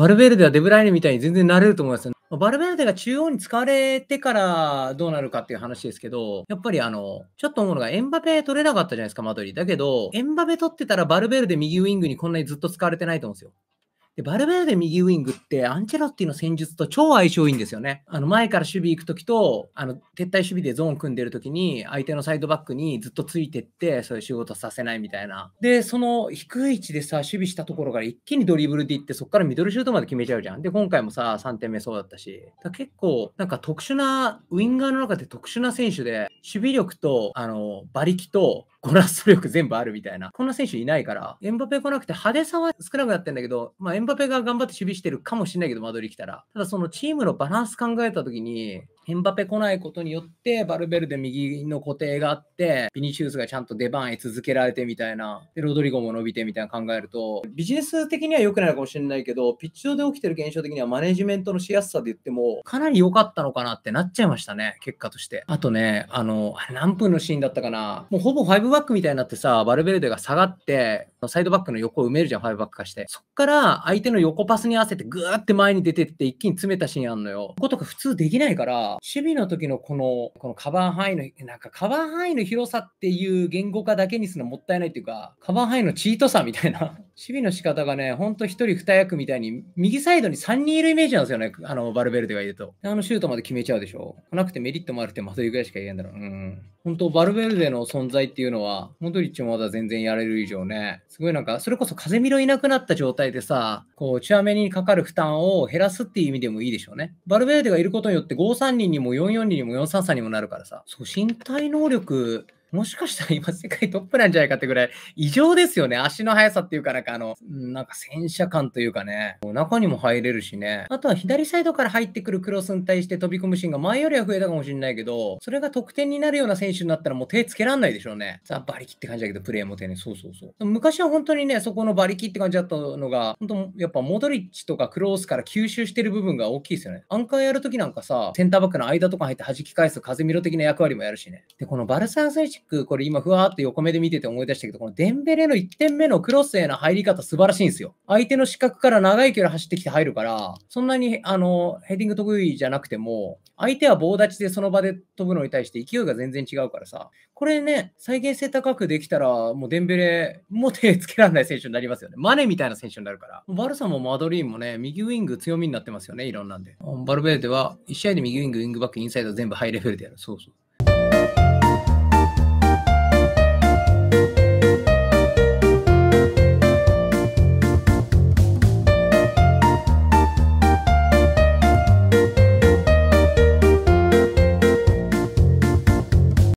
バルベルデはデブライネみたいに全然なれると思いますバルベルデが中央に使われてからどうなるかっていう話ですけど、やっぱりあの、ちょっと思うのがエンバペ取れなかったじゃないですか、マドリー。だけど、エンバペ取ってたらバルベルデ右ウィングにこんなにずっと使われてないと思うんですよ。で、バルベルデ右ウィングって、アンチェロッティの戦術と超相性いいんですよね。あの、前から守備行くときと、あの、撤退守備でゾーン組んでるときに、相手のサイドバックにずっとついてって、そういう仕事させないみたいな。で、その低い位置でさ、守備したところから一気にドリブルで行って、そこからミドルシュートまで決めちゃうじゃん。で、今回もさ、3点目そうだったし。だ結構、なんか特殊な、ウィンガーの中で特殊な選手で、守備力と、あの、馬力と、ゴラスト力全部あるみたいな。こんな選手いないから、エンバペ来なくて派手さは少なくなってんだけど、まあエンバペが頑張って守備してるかもしれないけど、間取り来たら。ただそのチームのバランス考えた時に、エンバペ来ないことによって、バルベルで右の固定があって、ビニシウスがちゃんと出番へ続けられてみたいな、で、ロドリゴも伸びてみたいな考えると、ビジネス的には良くないかもしれないけど、ピッチ上で起きてる現象的にはマネジメントのしやすさで言っても、かなり良かったのかなってなっちゃいましたね、結果として。あとね、あの、あれ何分のシーンだったかな、もうほぼ5バックみたいになってさ、バルベルデが下がって、サイドバックの横を埋めるじゃん、5バック化して。そっから相手の横パスに合わせて、ぐーって前に出てって一気に詰めたシーンあんのよ。こことか普通できないから、守備の時のこの、このカバー範囲の、なんかカバー範囲の広さっていう言語化だけにするのもったいないっていうか、カバー範囲のチートさみたいな、守 備の仕方がね、ほんと1人2役みたいに、右サイドに3人いるイメージなんですよね、あの、バルベルデがいると。あのシュートまで決めちゃうでしょ。来なくてメリットもあるってまといぐらいしか言えんだろう。うん。本当バルベルデの存在っていうのは、モドリッチもまだ全然やれる以上ね、すごいなんか、それこそ風見のいなくなった状態でさ、こう、チュアメにかかる負担を減らすっていう意味でもいいでしょうね。バルベルデがいることによって5、3にも442にも433にもなるからさ、そう身体能力もしかしたら今世界トップなんじゃないかってぐらい異常ですよね。足の速さっていうかなんかあの、なんか戦車感というかね、中にも入れるしね。あとは左サイドから入ってくるクロスに対して飛び込むシーンが前よりは増えたかもしれないけど、それが得点になるような選手になったらもう手つけらんないでしょうね。さあ、馬力って感じだけど、プレーも手ね。そうそうそう。昔は本当にね、そこの馬力って感じだったのが、本当やっぱモドリッチとかクロースから吸収してる部分が大きいですよね。アンカーやるときなんかさ、センターバックの間とか入って弾き返す風見ろ的な役割もやるしね。で、このバルサー選手ック、これ今、ふわーっと横目で見てて思い出したけど、このデンベレの1点目のクロスへの入り方、素晴らしいんですよ。相手の視角から長い距離走ってきて入るから、そんなにあのヘディング得意じゃなくても、相手は棒立ちでその場で飛ぶのに対して勢いが全然違うからさ、これね、再現性高くできたら、もうデンベレも手つけられない選手になりますよね。マネみたいな選手になるから。バルサもマドリーもね、右ウイング強みになってますよね、いろんなんで。バルベルデは1試合で右ウイング、ウィングバック、インサイド全部ハイレベルでやる。そうそう。